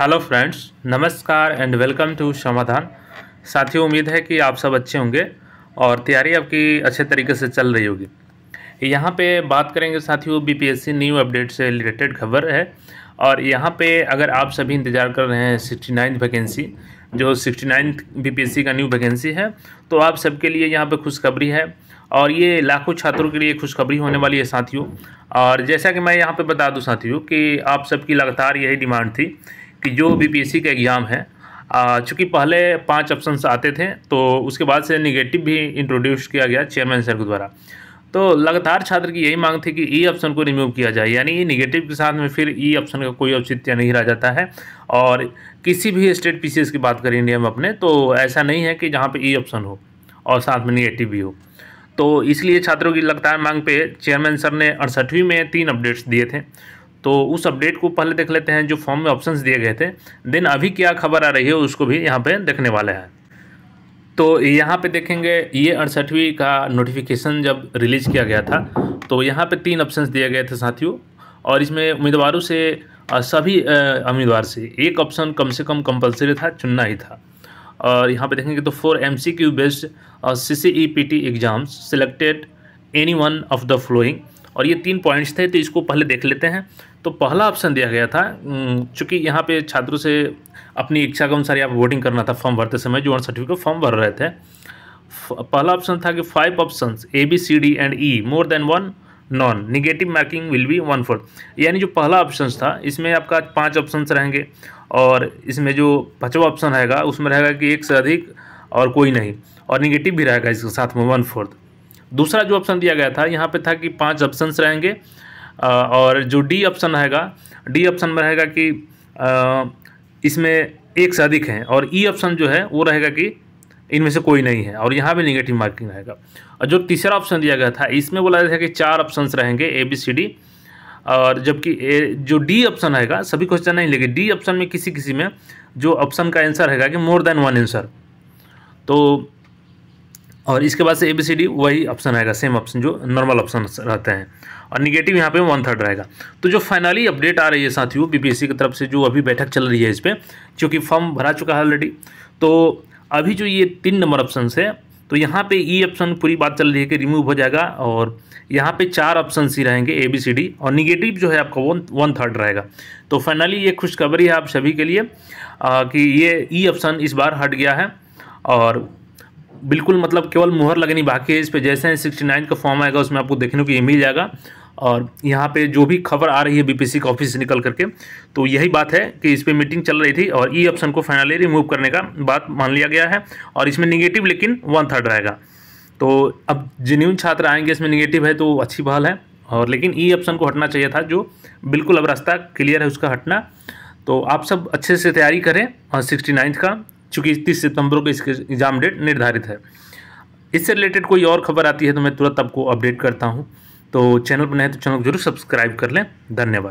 hello friends नमस्कार and welcome to Samadhan साथियों उम्मीद है कि आप सब अच्छे होंगे और तैयारी आपकी अच्छे तरीके से चल रही होगी यहाँ पे बात करेंगे साथियों बीपीएससी न्यू अपडेट से रिलेटेड खबर है और यहाँ पे अगर आप सभी इंतज़ार कर रहे हैं सिक्सटी नाइन्थ वैकेंसी जो सिक्सटी नाइन्थ बी का न्यू वैकेंसी है तो आप सबके लिए यहाँ पर खुशखबरी है और ये लाखों छात्रों के लिए खुशखबरी होने वाली है साथियों और जैसा कि मैं यहाँ पर बता दूँ साथियों कि आप सबकी लगातार यही डिमांड थी कि जो बीपीएससी का एग्ज़ाम है चूँकि पहले पांच ऑप्शन आते थे तो उसके बाद से निगेटिव भी इंट्रोड्यूस किया गया चेयरमैन सर के द्वारा तो लगातार छात्र की यही मांग थी कि ई e ऑप्शन को रिमूव किया जाए यानी ये e निगेटिव के साथ में फिर ई e ऑप्शन का कोई औचित्य नहीं रह जाता है और किसी भी स्टेट पीसीएस की बात करें इंडिया में अपने तो ऐसा नहीं है कि जहाँ पे ई ऑप्शन हो और साथ में निगेटिव भी हो तो इसलिए छात्रों की लगातार मांग पे चेयरमैन सर ने अड़सठवीं में तीन अपडेट्स दिए थे तो उस अपडेट को पहले देख लेते हैं जो फॉर्म में ऑप्शंस दिए गए थे देन अभी क्या खबर आ रही है उसको भी यहाँ पे देखने वाले हैं तो यहाँ पे देखेंगे ये अड़सठवीं का नोटिफिकेशन जब रिलीज किया गया था तो यहाँ पे तीन ऑप्शंस दिए गए थे साथियों और इसमें उम्मीदवारों से सभी उम्मीदवार से एक ऑप्शन कम से कम कंपलसरी था चुनना ही था और यहाँ पर देखेंगे तो four M C Q based C C E P T exams selected any one of the following और ये तीन पॉइंट्स थे तो इसको पहले देख लेते हैं तो पहला ऑप्शन दिया गया था चूँकि यहाँ पे छात्रों से अपनी इच्छा के अनुसार यहाँ वोटिंग करना था फॉर्म भरते समय जो सर्टिफिकेट फॉर्म भर रहे थे पहला ऑप्शन था कि five option A B C D and E more than one none negative marking will be one fourth यानी जो पहला ऑप्शन था इसमें आपका पाँच ऑप्शन रहेंगे और इसमें जो पचवा ऑप्शन रहेगा उसमें रहेगा कि एक से अधिक और कोई नहीं और निगेटिव भी रहेगा इसके साथ में वन फोर्थ दूसरा जो ऑप्शन दिया गया था यहाँ पे था कि पांच ऑप्शंस रहेंगे और जो डी ऑप्शन रहेगा डी ऑप्शन में रहेगा कि इसमें एक से अधिक हैं और ई e ऑप्शन जो है वो रहेगा कि इनमें से कोई नहीं है और यहाँ भी नेगेटिव मार्किंग रहेगा और जो तीसरा ऑप्शन दिया गया था इसमें बोला था कि चार ऑप्शंस रहेंगे ए बी सी डी और जबकि जो डी ऑप्शन रहेगा सभी क्वेश्चन नहीं लेकिन डी ऑप्शन में किसी किसी में जो ऑप्शन का आंसर रहेगा कि मोर देन वन आंसर तो और इसके बाद से ए बी सी डी वही ऑप्शन आएगा सेम ऑप्शन जो नॉर्मल ऑप्शन रहते हैं और निगेटिव यहाँ पे वन थर्ड रहेगा तो जो फाइनली अपडेट आ रही है साथियों बीपीएससी की तरफ से जो अभी बैठक चल रही है इस पर क्योंकि फॉर्म भरा चुका है ऑलरेडी तो अभी जो ये तीन नंबर ऑप्शन है तो यहाँ पे ई e ऑप्शन पूरी बात चल रही है कि रिमूव हो जाएगा और यहाँ पे चार ऑप्शन ही रहेंगे ए बी सी डी और निगेटिव जो है आपका वन वन थर्ड रहेगा तो फाइनली ये खुशखबरी है आप सभी के लिए आ, कि ये ई e ऑप्शन इस बार हट गया है और बिल्कुल मतलब केवल मुहर लगनी बाकी है इस पर जैसे सिक्सटी नाइन का फॉर्म आएगा उसमें आपको देखने को ये मिल जाएगा और यहाँ पे जो भी खबर आ रही है बीपीसी का ऑफिस से निकल करके तो यही बात है कि इस पर मीटिंग चल रही थी और ई e ऑप्शन को फाइनली रिमूव करने का बात मान लिया गया है और इसमें निगेटिव लेकिन वन थर्ड रहेगा तो अब जिन्यून छात्र आएंगे इसमें निगेटिव है तो अच्छी पहल है और लेकिन ई e ऑप्शन को हटना चाहिए था जो बिल्कुल अब रास्ता क्लियर है उसका हटना तो आप सब अच्छे से तैयारी करें और सिक्सटी नाइन्थ का चूंकि तीस सितंबर को इसके एग्ज़ाम डेट निर्धारित है इससे रिलेटेड कोई और खबर आती है तो मैं तुरंत आपको अपडेट करता हूँ तो चैनल पर नहीं तो चैनल को जरूर सब्सक्राइब कर लें धन्यवाद